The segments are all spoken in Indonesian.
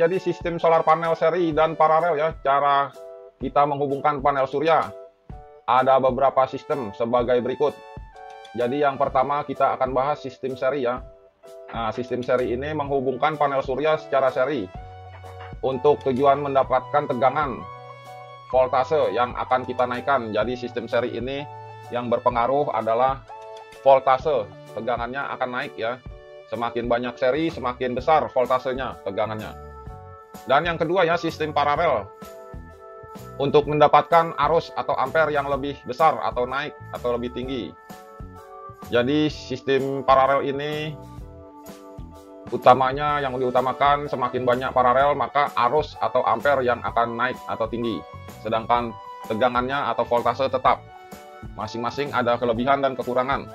Jadi sistem solar panel seri dan paralel ya, cara kita menghubungkan panel surya. Ada beberapa sistem sebagai berikut. Jadi yang pertama kita akan bahas sistem seri ya. Nah, sistem seri ini menghubungkan panel surya secara seri untuk tujuan mendapatkan tegangan voltase yang akan kita naikkan. Jadi sistem seri ini yang berpengaruh adalah voltase, tegangannya akan naik ya. Semakin banyak seri, semakin besar voltasenya, tegangannya. Dan yang kedua ya sistem paralel untuk mendapatkan arus atau ampere yang lebih besar atau naik atau lebih tinggi. Jadi sistem paralel ini utamanya yang diutamakan semakin banyak paralel maka arus atau ampere yang akan naik atau tinggi. Sedangkan tegangannya atau voltase tetap. Masing-masing ada kelebihan dan kekurangan.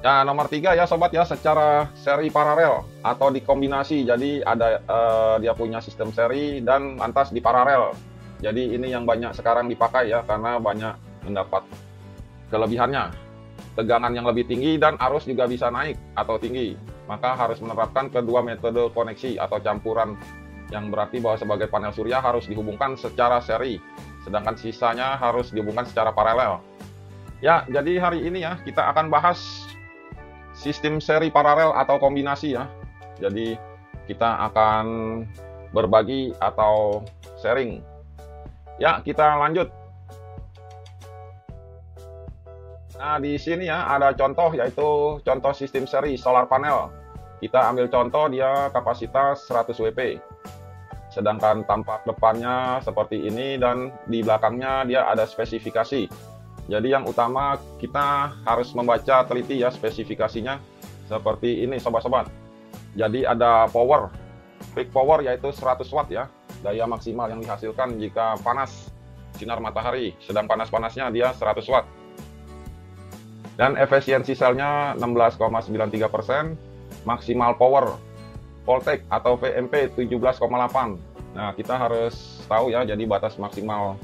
Ya nomor tiga ya sobat ya secara seri paralel atau dikombinasi jadi ada uh, dia punya sistem seri dan lantas di paralel. Jadi ini yang banyak sekarang dipakai ya karena banyak mendapat kelebihannya. Tegangan yang lebih tinggi dan arus juga bisa naik atau tinggi. Maka harus menerapkan kedua metode koneksi atau campuran yang berarti bahwa sebagai panel surya harus dihubungkan secara seri sedangkan sisanya harus dihubungkan secara paralel. Ya, jadi hari ini ya kita akan bahas sistem seri paralel atau kombinasi ya. Jadi kita akan berbagi atau sharing. Ya, kita lanjut. Nah, di sini ya ada contoh yaitu contoh sistem seri solar panel. Kita ambil contoh dia kapasitas 100 WP. Sedangkan tampak depannya seperti ini dan di belakangnya dia ada spesifikasi jadi yang utama kita harus membaca teliti ya spesifikasinya seperti ini sobat-sobat. Jadi ada power, peak power yaitu 100 watt ya, daya maksimal yang dihasilkan jika panas sinar matahari, sedang panas-panasnya dia 100 watt. Dan efisiensi selnya 16,93 persen, maksimal power voltage atau VMP 17,8. Nah kita harus tahu ya, jadi batas maksimal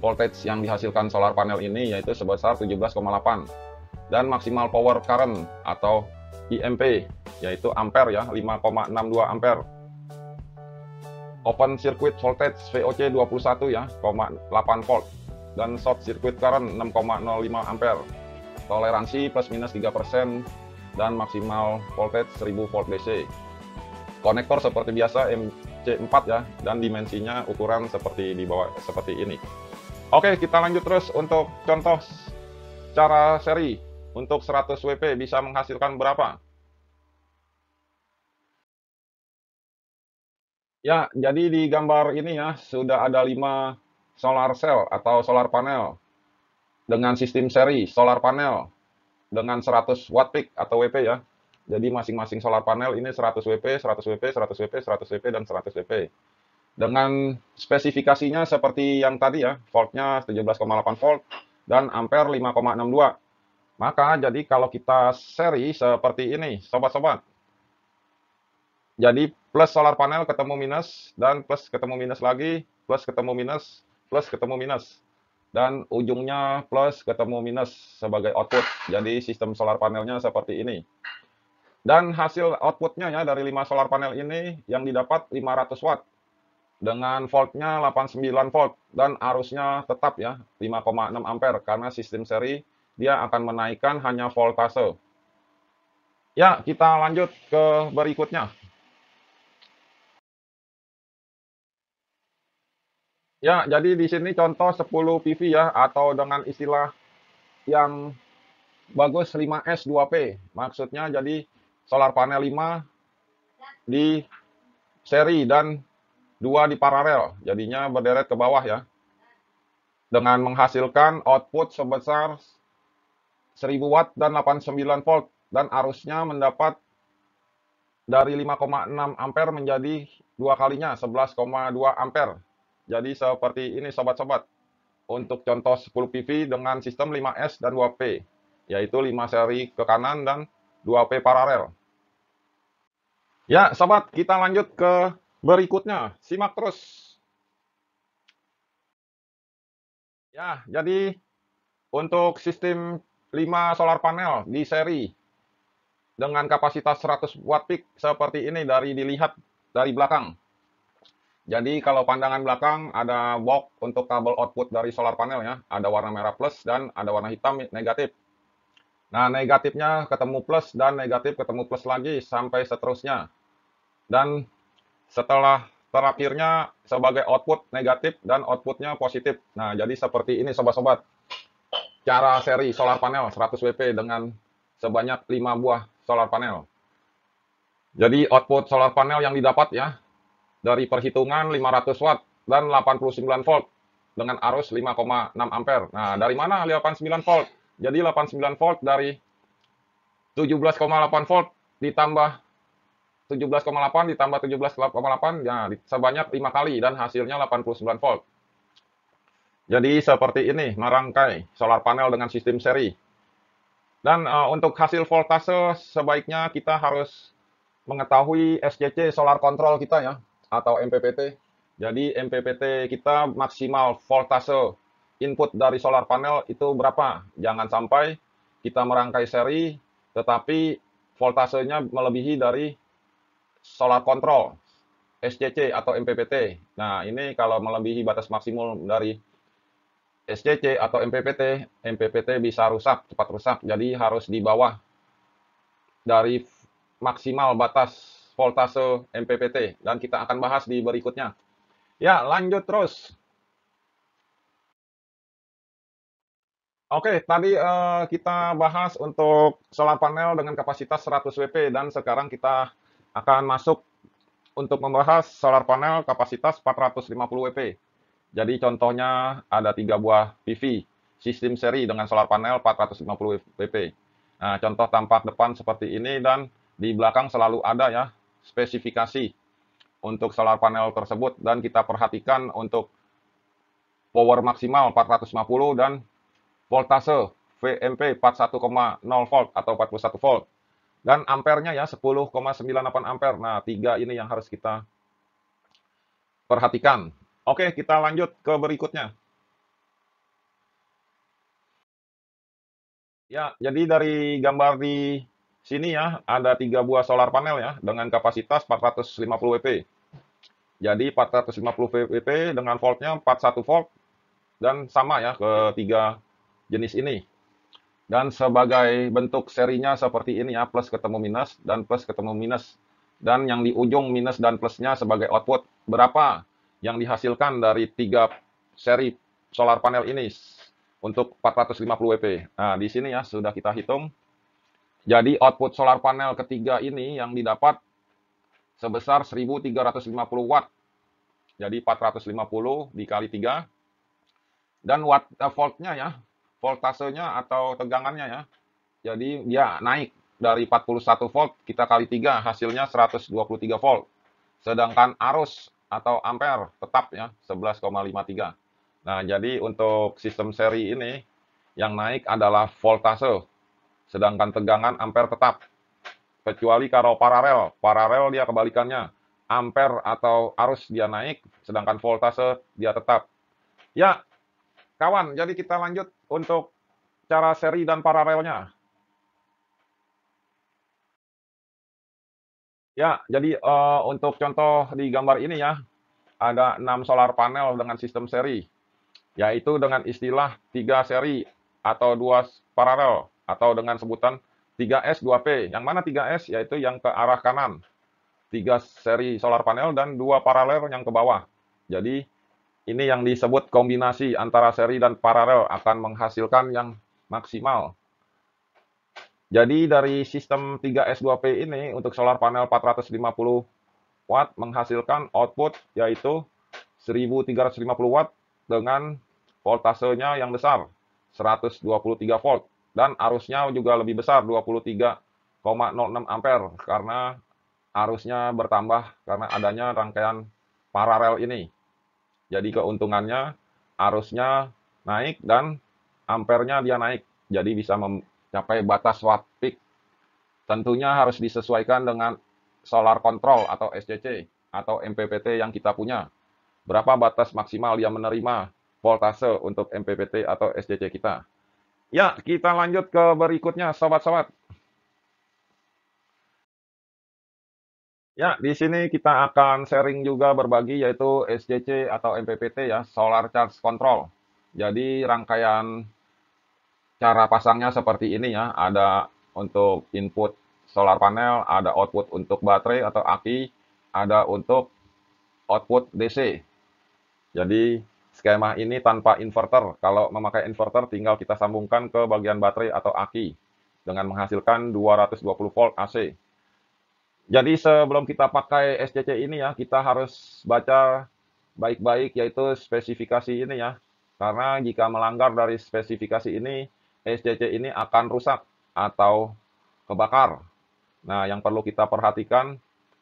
voltage yang dihasilkan solar panel ini yaitu sebesar 17,8 dan maksimal power current atau IMP e yaitu ampere ya 5,62 ampere open circuit voltage VOC 21 ya 0,8 volt dan short circuit current 6,05 ampere toleransi plus minus 3% dan maksimal voltage 1000 volt DC konektor seperti biasa MC4 ya dan dimensinya ukuran seperti di bawah seperti ini Oke, kita lanjut terus untuk contoh cara seri. Untuk 100 WP bisa menghasilkan berapa? Ya, jadi di gambar ini ya, sudah ada 5 solar cell atau solar panel dengan sistem seri solar panel dengan 100 watt peak atau WP ya. Jadi masing-masing solar panel ini 100 WP, 100 WP, 100 WP, 100 WP, dan 100 WP dengan spesifikasinya seperti yang tadi ya, voltnya 17,8 volt dan ampere 5,62. Maka jadi kalau kita seri seperti ini, sobat-sobat. Jadi plus solar panel ketemu minus, dan plus ketemu minus lagi, plus ketemu minus, plus ketemu minus. Dan ujungnya plus ketemu minus sebagai output. Jadi sistem solar panelnya seperti ini. Dan hasil outputnya ya dari 5 solar panel ini yang didapat 500 watt dengan voltnya 89 volt dan arusnya tetap ya 5,6 ampere karena sistem seri dia akan menaikkan hanya voltase. Ya, kita lanjut ke berikutnya. Ya, jadi di sini contoh 10 PV ya atau dengan istilah yang bagus 5S2P. Maksudnya jadi solar panel 5 di seri dan dua di paralel, jadinya berderet ke bawah ya. Dengan menghasilkan output sebesar 1000 watt dan 89 volt dan arusnya mendapat dari 5,6 ampere menjadi dua kalinya 11,2 ampere. Jadi seperti ini sobat-sobat. Untuk contoh 10 PV dengan sistem 5S dan 2P, yaitu 5 seri ke kanan dan 2P paralel. Ya, sobat, kita lanjut ke berikutnya. Simak terus. Ya, jadi untuk sistem 5 solar panel di seri dengan kapasitas 100 watt peak seperti ini dari dilihat dari belakang. Jadi kalau pandangan belakang ada box untuk kabel output dari solar panel ya, ada warna merah plus dan ada warna hitam negatif. Nah, negatifnya ketemu plus dan negatif ketemu plus lagi sampai seterusnya. Dan setelah terakhirnya sebagai output negatif dan outputnya positif. Nah, jadi seperti ini sobat-sobat. Cara seri solar panel 100 WP dengan sebanyak 5 buah solar panel. Jadi output solar panel yang didapat ya dari perhitungan 500 watt dan 89 volt dengan arus 5,6 ampere. Nah, dari mana 89 volt? Jadi 89 volt dari 17,8 volt ditambah 17,8 ditambah 17,8 ya sebanyak 5 kali dan hasilnya 89 volt. Jadi seperti ini merangkai solar panel dengan sistem seri. Dan uh, untuk hasil voltase sebaiknya kita harus mengetahui SCC solar control kita ya atau MPPT. Jadi MPPT kita maksimal voltase input dari solar panel itu berapa? Jangan sampai kita merangkai seri tetapi voltasenya melebihi dari solar control SCC atau MPPT. Nah, ini kalau melebihi batas maksimum dari SCC atau MPPT, MPPT bisa rusak, cepat rusak. Jadi harus di bawah dari maksimal batas voltase MPPT dan kita akan bahas di berikutnya. Ya, lanjut terus. Oke, tadi uh, kita bahas untuk solar panel dengan kapasitas 100 WP dan sekarang kita akan masuk untuk membahas solar panel kapasitas 450 WP. Jadi contohnya ada tiga buah PV sistem seri dengan solar panel 450 WP. Nah, contoh tampak depan seperti ini dan di belakang selalu ada ya spesifikasi untuk solar panel tersebut dan kita perhatikan untuk power maksimal 450 dan voltase VMP 41,0 volt atau 41 volt. Dan ampernya ya 10,98 ampere. Nah, tiga ini yang harus kita perhatikan. Oke, kita lanjut ke berikutnya. Ya, jadi dari gambar di sini ya, ada tiga buah solar panel ya, dengan kapasitas 450 WP. Jadi 450 WP dengan voltnya 41 volt, dan sama ya ke tiga jenis ini. Dan sebagai bentuk serinya seperti ini ya, plus ketemu minus, dan plus ketemu minus. Dan yang di ujung minus dan plusnya sebagai output. Berapa yang dihasilkan dari tiga seri solar panel ini untuk 450 WP? Nah, di sini ya sudah kita hitung. Jadi output solar panel ketiga ini yang didapat sebesar 1350 watt. Jadi 450 dikali 3. Dan watt, eh, voltnya ya, voltasenya atau tegangannya ya. Jadi dia naik dari 41 volt kita kali 3 hasilnya 123 volt. Sedangkan arus atau ampere tetap ya 11,53. Nah, jadi untuk sistem seri ini yang naik adalah voltase. Sedangkan tegangan ampere tetap. Kecuali kalau paralel, paralel dia kebalikannya. Ampere atau arus dia naik, sedangkan voltase dia tetap. Ya, Kawan, jadi kita lanjut untuk cara seri dan paralelnya. Ya, jadi uh, untuk contoh di gambar ini ya, ada 6 solar panel dengan sistem seri, yaitu dengan istilah 3 seri atau 2 paralel, atau dengan sebutan 3S2P. Yang mana 3S? Yaitu yang ke arah kanan. 3 seri solar panel dan 2 paralel yang ke bawah. Jadi, ini yang disebut kombinasi antara seri dan paralel akan menghasilkan yang maksimal. Jadi dari sistem 3S2P ini untuk solar panel 450 watt menghasilkan output yaitu 1350 watt dengan voltasenya yang besar 123 volt dan arusnya juga lebih besar 23,06 ampere karena arusnya bertambah karena adanya rangkaian paralel ini. Jadi keuntungannya arusnya naik dan ampernya dia naik. Jadi bisa mencapai batas watt peak. Tentunya harus disesuaikan dengan solar control atau SCC atau MPPT yang kita punya. Berapa batas maksimal yang menerima voltase untuk MPPT atau SCC kita. Ya, kita lanjut ke berikutnya, sobat-sobat. Ya, di sini kita akan sharing juga berbagi yaitu SCC atau MPPT ya, Solar Charge Control. Jadi rangkaian cara pasangnya seperti ini ya, ada untuk input solar panel, ada output untuk baterai atau aki, ada untuk output DC. Jadi skema ini tanpa inverter. Kalau memakai inverter tinggal kita sambungkan ke bagian baterai atau aki dengan menghasilkan 220 volt AC. Jadi sebelum kita pakai SCC ini ya, kita harus baca baik-baik yaitu spesifikasi ini ya. Karena jika melanggar dari spesifikasi ini, SCC ini akan rusak atau kebakar. Nah, yang perlu kita perhatikan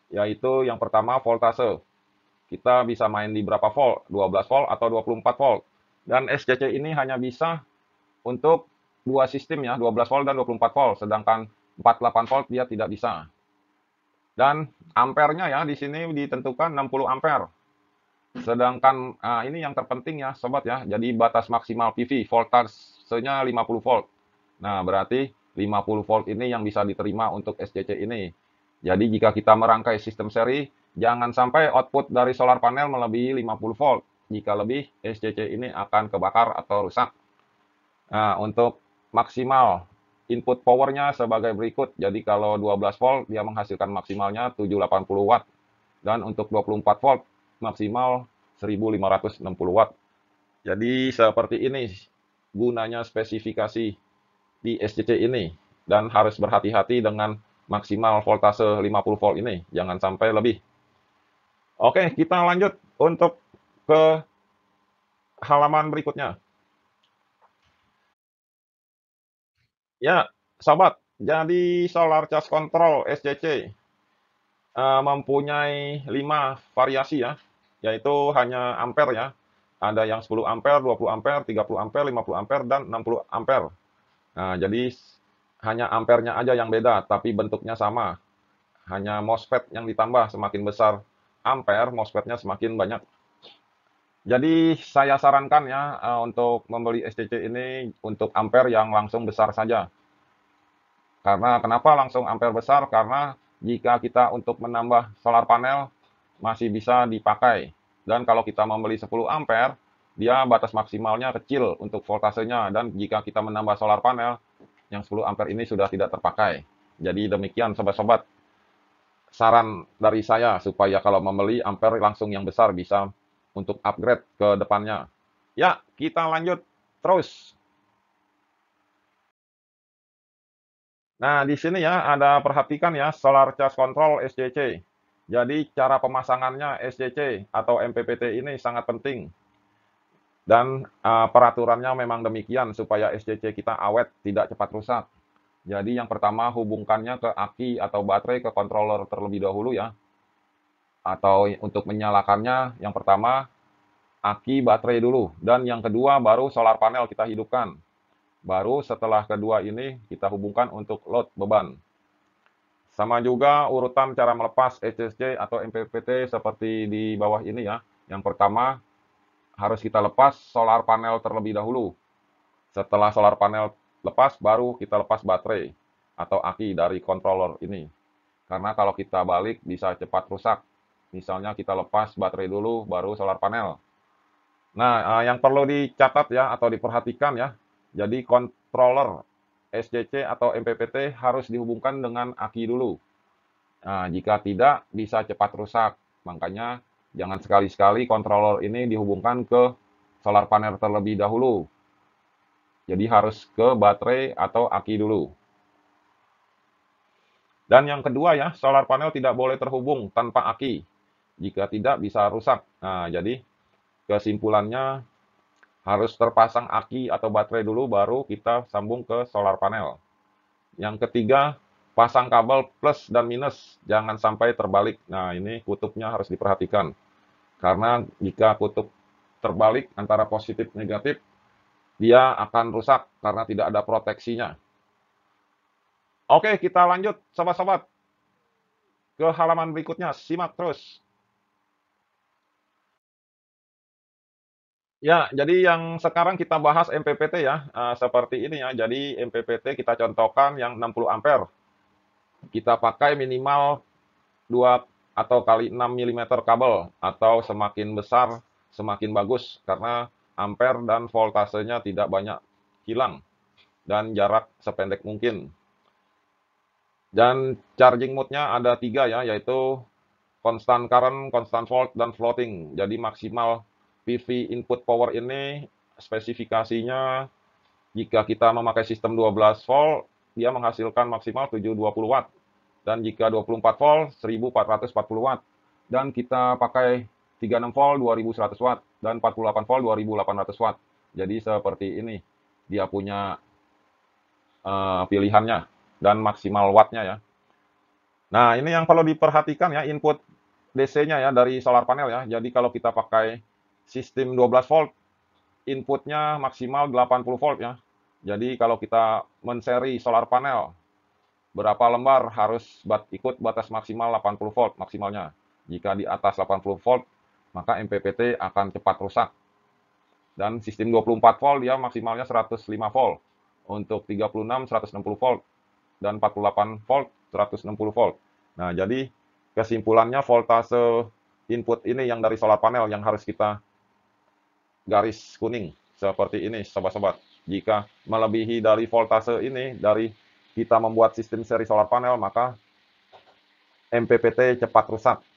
yaitu yang pertama voltase. Kita bisa main di berapa volt? 12 volt atau 24 volt. Dan SCC ini hanya bisa untuk dua sistem ya, 12 volt dan 24 volt, sedangkan 48 volt dia tidak bisa. Dan ampernya ya di sini ditentukan 60 ampere. Sedangkan uh, ini yang terpenting ya sobat ya. Jadi batas maksimal PV voltasenya 50 volt. Nah, berarti 50 volt ini yang bisa diterima untuk SCC ini. Jadi jika kita merangkai sistem seri, jangan sampai output dari solar panel melebihi 50 volt. Jika lebih, SCC ini akan kebakar atau rusak. Nah, untuk maksimal Input powernya sebagai berikut. Jadi kalau 12 volt dia menghasilkan maksimalnya 780 watt. Dan untuk 24 volt maksimal 1560 watt. Jadi seperti ini gunanya spesifikasi di SCC ini. Dan harus berhati-hati dengan maksimal voltase 50 volt ini. Jangan sampai lebih. Oke, kita lanjut untuk ke halaman berikutnya. Ya, sahabat. jadi solar charge control SCC uh, eh, mempunyai lima variasi ya, yaitu hanya ampere ya. Ada yang 10 ampere, 20 ampere, 30 ampere, 50 ampere, dan 60 ampere. Nah, jadi hanya ampernya aja yang beda, tapi bentuknya sama. Hanya MOSFET yang ditambah, semakin besar ampere, mosfetnya semakin banyak jadi saya sarankan ya eh, untuk membeli SCC ini untuk ampere yang langsung besar saja. Karena kenapa langsung ampere besar? Karena jika kita untuk menambah solar panel masih bisa dipakai. Dan kalau kita membeli 10 ampere, dia batas maksimalnya kecil untuk voltasenya dan jika kita menambah solar panel yang 10 ampere ini sudah tidak terpakai. Jadi demikian sobat-sobat saran dari saya supaya kalau membeli ampere langsung yang besar bisa untuk upgrade ke depannya. Ya, kita lanjut terus. Nah, di sini ya ada perhatikan ya solar charge control SCC. Jadi cara pemasangannya SCC atau MPPT ini sangat penting. Dan uh, peraturannya memang demikian supaya SCC kita awet, tidak cepat rusak. Jadi yang pertama hubungkannya ke aki atau baterai ke controller terlebih dahulu ya atau untuk menyalakannya yang pertama aki baterai dulu dan yang kedua baru solar panel kita hidupkan. Baru setelah kedua ini kita hubungkan untuk load beban. Sama juga urutan cara melepas HSC atau MPPT seperti di bawah ini ya. Yang pertama harus kita lepas solar panel terlebih dahulu. Setelah solar panel lepas baru kita lepas baterai atau aki dari controller ini. Karena kalau kita balik bisa cepat rusak Misalnya kita lepas baterai dulu, baru solar panel. Nah, eh, yang perlu dicatat ya atau diperhatikan ya, jadi controller SCC atau MPPT harus dihubungkan dengan aki dulu. Nah, jika tidak, bisa cepat rusak. Makanya jangan sekali-sekali controller ini dihubungkan ke solar panel terlebih dahulu. Jadi harus ke baterai atau aki dulu. Dan yang kedua ya, solar panel tidak boleh terhubung tanpa aki. Jika tidak bisa rusak. Nah, jadi kesimpulannya harus terpasang aki atau baterai dulu baru kita sambung ke solar panel. Yang ketiga, pasang kabel plus dan minus, jangan sampai terbalik. Nah, ini kutubnya harus diperhatikan. Karena jika kutub terbalik antara positif negatif, dia akan rusak karena tidak ada proteksinya. Oke, kita lanjut, sobat-sobat. Ke halaman berikutnya, simak terus. Ya, jadi yang sekarang kita bahas MPPT ya, uh, seperti ini ya. Jadi MPPT kita contohkan yang 60 ampere. Kita pakai minimal 2 atau kali 6 mm kabel atau semakin besar semakin bagus karena ampere dan voltasenya tidak banyak hilang dan jarak sependek mungkin. Dan charging mode-nya ada tiga ya, yaitu constant current, constant volt, dan floating. Jadi maksimal PV input power ini spesifikasinya jika kita memakai sistem 12 volt, dia menghasilkan maksimal 720 watt. Dan jika 24 volt, 1440 watt. Dan kita pakai 36 volt, 2100 watt. Dan 48 volt, 2800 watt. Jadi seperti ini, dia punya uh, pilihannya dan maksimal wattnya ya. Nah, ini yang perlu diperhatikan ya, input DC-nya ya dari solar panel ya. Jadi kalau kita pakai sistem 12 volt inputnya maksimal 80 volt ya. Jadi kalau kita menseri solar panel berapa lembar harus bat, ikut batas maksimal 80 volt maksimalnya. Jika di atas 80 volt maka MPPT akan cepat rusak. Dan sistem 24 volt ya maksimalnya 105 volt. Untuk 36 160 volt dan 48 volt 160 volt. Nah, jadi kesimpulannya voltase input ini yang dari solar panel yang harus kita garis kuning seperti ini sobat-sobat. Jika melebihi dari voltase ini dari kita membuat sistem seri solar panel maka MPPT cepat rusak